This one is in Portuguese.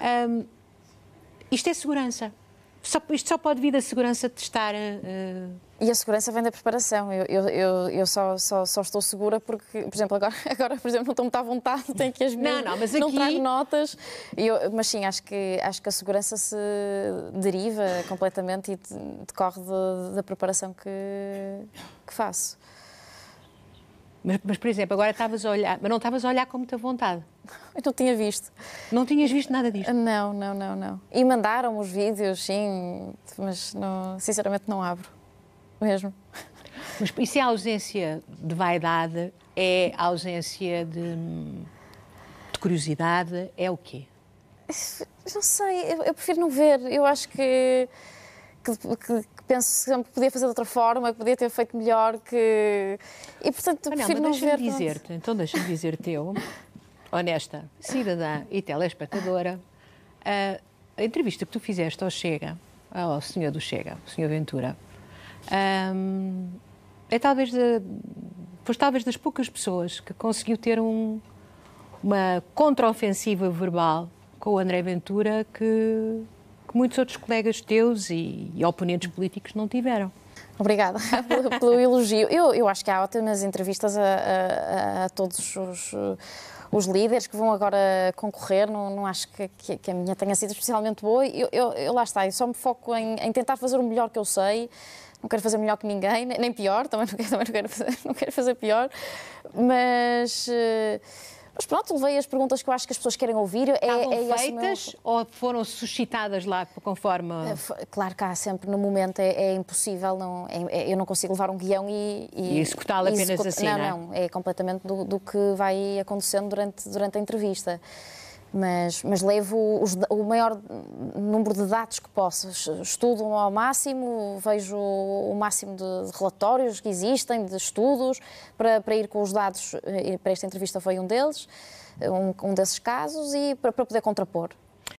Um, isto é segurança. Só, isto só pode vir da segurança de estar. Uh... E a segurança vem da preparação. Eu, eu, eu, eu só, só, só, estou segura porque, por exemplo, agora, agora por exemplo, não estou muito à vontade, tenho que as Não, não, mas aqui... Não trago notas. Eu, mas sim, acho que, acho que a segurança se deriva completamente e decorre da, da preparação que, que faço. Mas, mas, por exemplo, agora estavas a olhar, mas não estavas a olhar com muita vontade. Eu não tinha visto. Não tinhas visto nada disto? Não, não, não, não. E mandaram os vídeos, sim, mas não, sinceramente não abro. Mesmo. Mas isso é a ausência de vaidade? É a ausência de, de curiosidade? É o quê? não sei, eu, eu prefiro não ver. Eu acho que que, que, que, penso sempre que podia fazer de outra forma, que podia ter feito melhor, que... E, portanto, ah, prefiro não, não ver... dizer -te, então deixa-me dizer-te eu, honesta, cidadã e telespectadora, a, a, entrevista que tu fizeste ao Chega, ao senhor do Chega, o senhor Ventura, um, é talvez... De, foste talvez das poucas pessoas que conseguiu ter um, uma contraofensiva verbal com o André Ventura que que muitos outros colegas teus e, e oponentes políticos não tiveram. Obrigada pelo, pelo elogio. Eu, eu acho que há ótimas entrevistas a, a, a todos os os líderes que vão agora concorrer, não, não acho que, que, que, a minha tenha sido especialmente boa. Eu, eu, eu lá está, eu só me foco em, em, tentar fazer o melhor que eu sei. Não quero fazer melhor que ninguém, nem pior, também não quero, também não quero, fazer, não quero fazer pior, mas. Uh mas pronto, levei as perguntas que eu acho que as pessoas querem ouvir. É, é Estavam é feitas meu... ou foram suscitadas lá conforme. É, claro que há sempre, no momento é, é impossível, não, é, é, eu não consigo levar um guião e. E, e executá-lo apenas assim. Não, não, é completamente do, do que vai acontecendo durante, durante a entrevista mas, mas levo os, o maior número de dados que posso. Estudo ao máximo, vejo o máximo de, de relatórios que existem, de estudos, para, para ir com os dados, eh, para esta entrevista foi um deles, eh, um, um desses casos, e para, para poder contrapor.